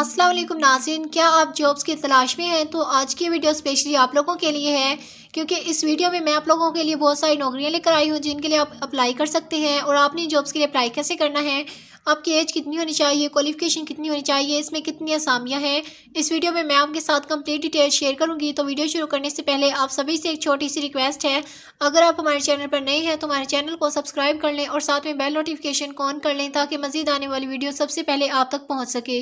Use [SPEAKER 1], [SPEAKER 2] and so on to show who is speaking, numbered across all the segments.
[SPEAKER 1] अस्सलाम वालेकुम नाजिन क्या आप जॉब्स की तलाश में हैं तो आज की वीडियो स्पेशली आप लोगों के लिए है क्योंकि इस वीडियो में मैं आप लोगों के लिए बहुत सारी नौकरियां लेकर आई हूँ जिनके लिए आप अप्लाई कर सकते हैं और आपने जॉब्स के लिए अप्लाई कैसे करना है आपकी एज कितनी होनी चाहिए क्वालिफिकेशन कितनी होनी चाहिए इसमें कितनी आसामियाँ हैं इस वीडियो में मैं आपके साथ कंप्लीट डिटेल शेयर करूँगी तो वीडियो शुरू करने से पहले आप सभी से एक छोटी सी रिक्वेस्ट है अगर आप हमारे चैनल पर नए हैं तो हमारे चैनल को सब्सक्राइब कर लें और साथ में बेल नोटिफिकेशन को ऑन कर लें ताकि मजीद आने वाली वीडियो सबसे पहले आप तक पहुँच सके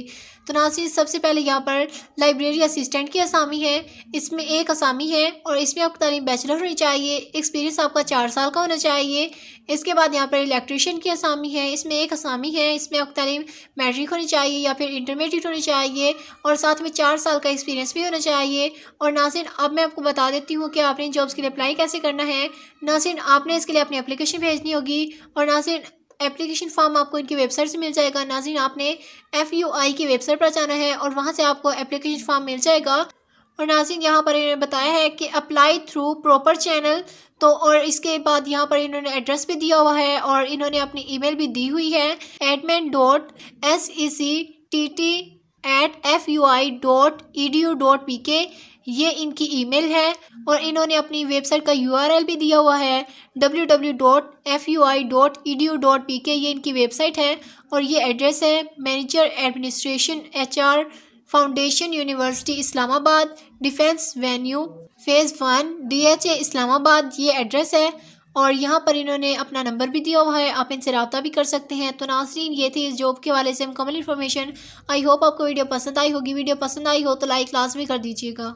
[SPEAKER 1] तो नासिर सबसे पहले यहाँ पर लाइब्रेरी असिस्टेंट की आसामी है इसमें एक आसामी है और इसमें आपको तालीम बैचलर होनी चाहिए एक्सपीरियंस आपका चार साल का होना चाहिए इसके बाद यहाँ पर इलेक्ट्रिशियन की आसामी है इसमें एक आसामी है हैं इसमें अब मैट्रिक होनी चाहिए या फिर इंटरमीडिएट होनी चाहिए और साथ में चार साल का एक्सपीरियंस भी होना चाहिए और नासिन अब मैं आपको बता देती हूँ कि आपने जॉब्स के लिए अप्लाई कैसे करना है नासिन आपने इसके लिए अपनी एप्लीकेशन भेजनी होगी और नासिन एप्लीकेशन फॉर्म आपको इनकी वेबसाइट से मिल जाएगा नाजिन आपने एफ यू आई की वेबसाइट पर जाना है और वहाँ से आपको एप्लीकेशन फॉर्म मिल जाएगा और नाजिन यहाँ पर इन्होंने बताया है कि अप्लाई थ्रू प्रॉपर चैनल तो और इसके बाद यहाँ पर इन्होंने एड्रेस भी दिया हुआ है और इन्होंने अपनी ईमेल भी दी हुई है admin dot S E C T T at F U I dot E D U dot P K ये इनकी ईमेल है और इन्होंने अपनी वेबसाइट का यूआरएल भी दिया हुआ है W W dot F U I dot E D U dot P K ये इनकी वेबसाइट है और ये एड्रेस है manager administration H R foundation university Islamabad defence venue phase one DHA Islamabad ये एड्रेस है और यहाँ पर इन्होंने अपना नंबर भी दिया हुआ है आप इनसे रबता भी कर सकते हैं तो नासरीन ये थी इस जॉब के वाले से मुकमल इन्फॉर्मेशन आई होप आपको वीडियो पसंद आई होगी वीडियो पसंद आई हो तो लाइक लाजमी कर दीजिएगा